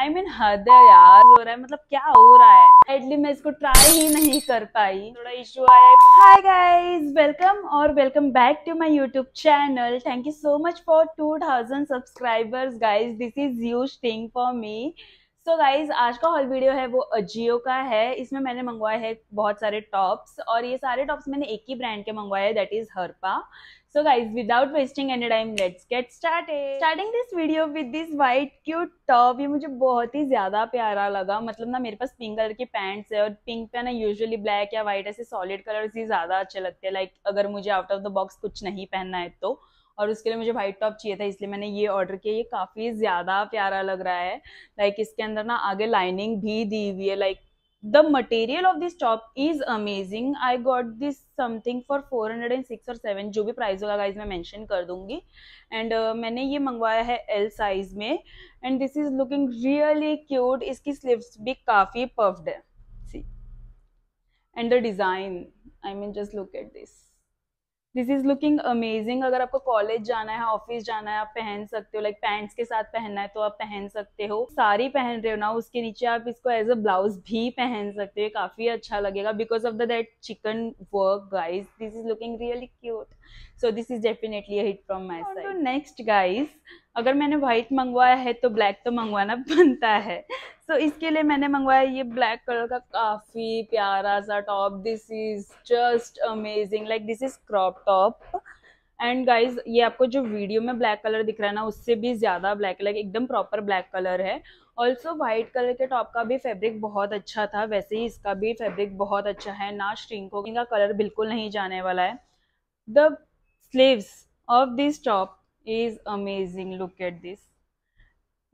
I mean हद यार हो रहा है मतलब क्या हो रहा है एटली मैं इसको ट्राई ही नहीं कर पाई थोड़ा इशू आया हाय गाइस वेलकम और welcome back to my YouTube channel thank you so much for 2000 subscribers guys this is huge thing for me so so guys आज का हॉल वीडियो है वो अजियो का है इसमें मैंने मंगवाए हैं बहुत सारे टॉप्स और ये सारे टॉप्स मैंने एक ही ब्रांड के मंगवाए हैं that is Harpa so guys without wasting any time let's get started starting this video with this white cute top ये मुझे बहुत ही ज्यादा प्यारा लगा मतलब ना मेरे पास पिंक कलर की पैंट्स है और पिंक पे ना यूजली ब्लैक या व्हाइट ऐसे सॉलिड कलर ही ज्यादा अच्छे लगते हैं लाइक अगर मुझे आउट ऑफ द बॉक्स कुछ नहीं पहनना है तो और उसके लिए मुझे व्हाइट टॉप चाहिए था इसलिए मैंने ये ऑर्डर किया ये काफ़ी ज़्यादा प्यारा लग रहा है लाइक इसके अंदर ना आगे लाइनिंग भी दी हुई है like the material this top is amazing I got this something for four hundred and six और सेवन जो भी प्राइस होगा गाइज मैं मैंशन कर दूंगी एंड uh, मैंने ये मंगवाया है एल साइज में and this is looking really cute इसकी स्लीवस भी काफ़ी पफ्ड है see and the design I mean just look at this this is looking amazing अगर आपको कॉलेज जाना है ऑफिस जाना है आप पहन सकते हो लाइक like, पैंट्स के साथ पहनना है तो आप पहन सकते हो सारी पहन रहे हो ना उसके नीचे आप इसको एज अ ब्लाउज भी पहन सकते हो काफी अच्छा लगेगा because of the that chikan work guys this is looking really cute so this is definitely hit from my side next guys अगर मैंने व्हाइट मंगवाया है तो ब्लैक तो मंगवाना बनता है सो इसके लिए मैंने मंगवाया ये ब्लैक कलर का काफ़ी प्यारा सा top this is just amazing like this is crop top and guys ये आपको जो वीडियो में ब्लैक कलर दिख रहा है ना उससे भी ज़्यादा ब्लैक लाइक एकदम प्रॉपर ब्लैक कलर है ऑल्सो व्हाइट कलर के टॉप का भी फैब्रिक बहुत अच्छा था वैसे ही इसका भी फैब्रिक बहुत अच्छा है ना श्रिंक हो इनका कलर बिल्कुल नहीं जाने वाला है the sleeves of this top is amazing look at this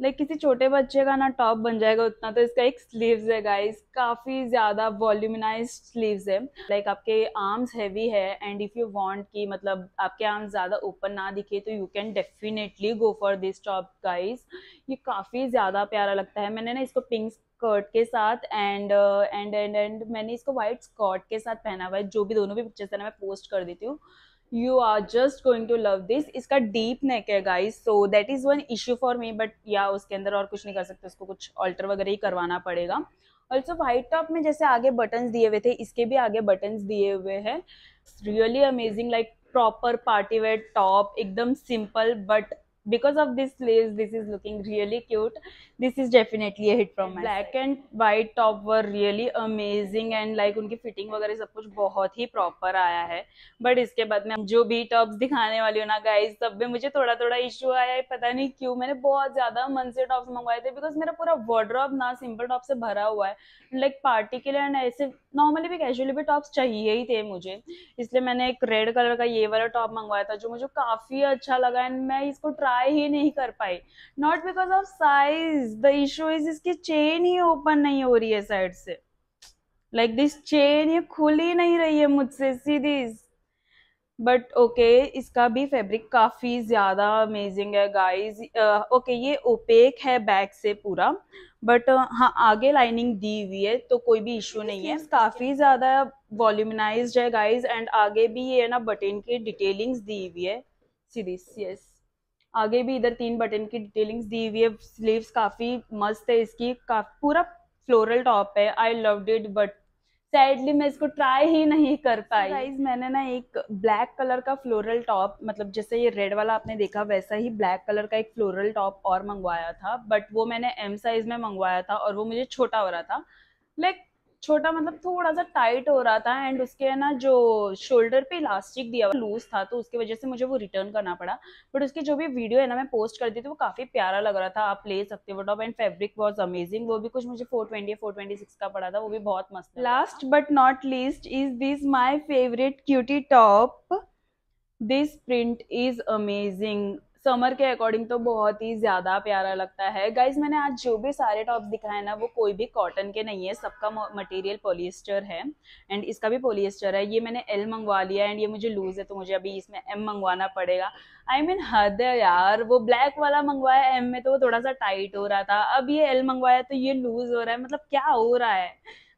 like किसी छोटे बच्चे का ना टॉप बन जाएगा उतना तो इसका एक स्लीव्स है गाइस काफ़ी ज़्यादा वॉल्यूमिनाइज स्लीव्स है लाइक like, आपके आर्म्स हैवी है एंड इफ़ यू वांट कि मतलब आपके आर्म्स ज़्यादा ओपन ना दिखे तो you can definitely go for this top guys ये काफ़ी ज़्यादा प्यारा लगता है मैंने ना इसको पिंक स्कर्ट के साथ एंड एंड एंड एंड मैंने इसको वाइट स्कर्ट के साथ पहना हुआ है जो भी दोनों भी पिक्चर्स है ना मैं पोस्ट कर देती हूँ you are just going to love this इसका डीप नेक है guys so that is one issue for me but या उसके अंदर और कुछ नहीं कर सकते उसको कुछ ऑल्टर वगैरह ही करवाना पड़ेगा ऑल्सो व्हाइट टॉप में जैसे आगे बटन्स दिए हुए थे इसके भी आगे बटन्स दिए हुए हैं really amazing like proper party wear top एकदम simple but because of these sleeves this is looking really cute this is definitely a hit from my black side. and white top were really amazing and like उनकी fitting वगैरह सब कुछ बहुत ही proper आया है but इसके बाद में जो भी टॉप्स दिखाने वाली हूँ ना गाइज सब में मुझे थोड़ा थोड़ा इश्यू आया है पता नहीं क्यों मैंने बहुत ज्यादा मन से टॉप्स मंगवाए थे बिकॉज मेरा पूरा वार्ड्रॉप ना सिंपल टॉप से भरा हुआ है लाइक like, पार्टी के लिए एंड ऐसे नॉर्मली भी कैजुअली भी टॉप्स चाहिए ही थे मुझे इसलिए मैंने एक रेड कलर का ये वाला टॉप मंगवाया था जो मुझे काफी अच्छा लगा एंड मैं इसको ट्राई बाय ही नहीं कर पाए not because of size the issue is इसकी चेन ही ओपन नहीं हो रही है साइड से लाइक दिस चेन ये खुल ही नहीं रही है मुझसे सीधी बट ओके okay, इसका भी फैब्रिक काफ़ी ज़्यादा अमेजिंग है गाइस ओके uh, okay, ये ओपेक है बैक से पूरा बट uh, हाँ आगे लाइनिंग दी हुई है तो कोई भी इशू नहीं है काफ़ी ज़्यादा वॉल्यूमनाइज्ड है गाइस एंड आगे भी ये है ना बटन की डिटेलिंग्स दी हुई है सीरीज यस आगे भी इधर तीन बटन की डिटेलिंग्स दी हुई है स्लीव्स काफ़ी मस्त है इसकी काफी पूरा फ्लोरल टॉप है I love it but sadly मैं इसको ट्राई ही नहीं कर पाई गाइज मैंने ना एक ब्लैक कलर का फ्लोरल टॉप मतलब जैसे ये रेड वाला आपने देखा वैसा ही ब्लैक कलर का एक फ्लोरल टॉप और मंगवाया था बट वो मैंने एम साइज में मंगवाया था और वो मुझे छोटा हो रहा था लाइक छोटा मतलब थोड़ा सा टाइट हो रहा था एंड उसके ना जो शोल्डर पे इलास्टिक दिया हुआ लूज था तो उसकी वजह से मुझे वो रिटर्न करना पड़ा बट उसकी जो भी वीडियो है ना मैं पोस्ट कर दी थी वो काफ़ी प्यारा लग रहा था आप ले सकते हो top and fabric was amazing वो भी कुछ मुझे four twenty four twenty six का पड़ा था वो भी बहुत मस्त last but not least is this my favourite cutie top this print is amazing summer के अकॉर्डिंग तो बहुत ही ज़्यादा प्यारा लगता है गाइज मैंने आज जो भी सारे टॉप्स दिखाए ना वो कोई भी कॉटन के नहीं है सबका मटेरियल पॉलिएस्टर है एंड इसका भी पॉलिएस्टर है ये मैंने एल मंगवा लिया एंड ये मुझे लूज़ है तो मुझे अभी इसमें एम मंगवाना पड़ेगा आई I मीन mean, हद है यार वो ब्लैक वाला मंगवाया एम में तो वो थोड़ा सा टाइट हो रहा था अब ये एल मंगवाया तो ये लूज़ हो रहा है मतलब क्या हो रहा है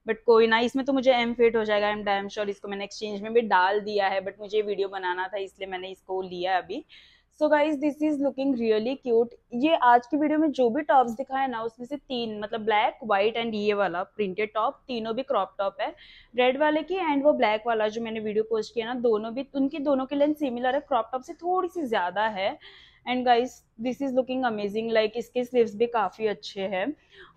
बट कोई ना इसमें तो मुझे एम फिट हो जाएगा एम डैम श्योर इसको मैंने एक्सचेंज में भी डाल दिया है बट मुझे वीडियो बनाना था इसलिए मैंने इसको लिया अभी so guys this is looking really cute ये आज की वीडियो में जो भी टॉप्स दिखाए ना उसमें से तीन मतलब ब्लैक व्हाइट एंड ये वाला प्रिंटेड टॉप तीनों भी क्रॉप टॉप है रेड वाले की एंड वो ब्लैक वाला जो मैंने वीडियो पोस्ट किया ना दोनों भी उनकी दोनों की लेंथ सिमिलर है क्रॉप टॉप से थोड़ी सी ज़्यादा है and guys this is looking amazing like इसके स्लीव्स भी काफ़ी अच्छे हैं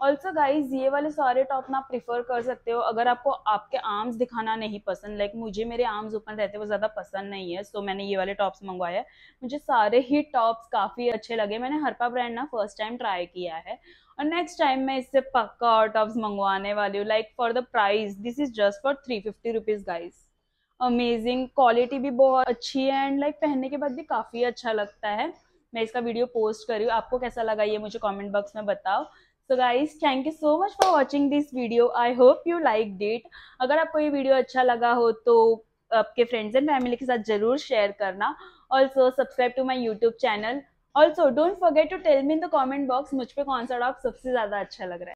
ऑल्सो गाइज ये वाले सारे टॉप ना आप प्रिफर कर सकते हो अगर आपको आपके आर्म्स दिखाना नहीं पसंद लाइक like, मुझे मेरे आर्म्स ओपन रहते वो ज़्यादा पसंद नहीं है सो so, मैंने ये वाले टॉप्स मंगवाए हैं मुझे सारे ही टॉप्स काफ़ी अच्छे लगे मैंने हरपा ब्रांड ना फर्स्ट टाइम ट्राई किया है और नेक्स्ट टाइम मैं इससे पक्का और टॉप्स मंगवाने वाली हूँ like for the price this is just for three fifty rupees guys amazing quality भी बहुत अच्छी है एंड लाइक like, पहनने के बाद भी काफ़ी अच्छा लगता है मैं इसका वीडियो पोस्ट करी आपको कैसा लगा ये मुझे कॉमेंट बॉक्स में बताओ so guys thank you so much for watching this video I hope you like it अगर आपको ये वीडियो अच्छा लगा हो तो आपके फ्रेंड्स एंड फैमिली के साथ जरूर शेयर करना also subscribe to my YouTube channel also don't forget to tell me in the comment box मुझ पर कौन सा डॉग सबसे ज़्यादा अच्छा लग रहा है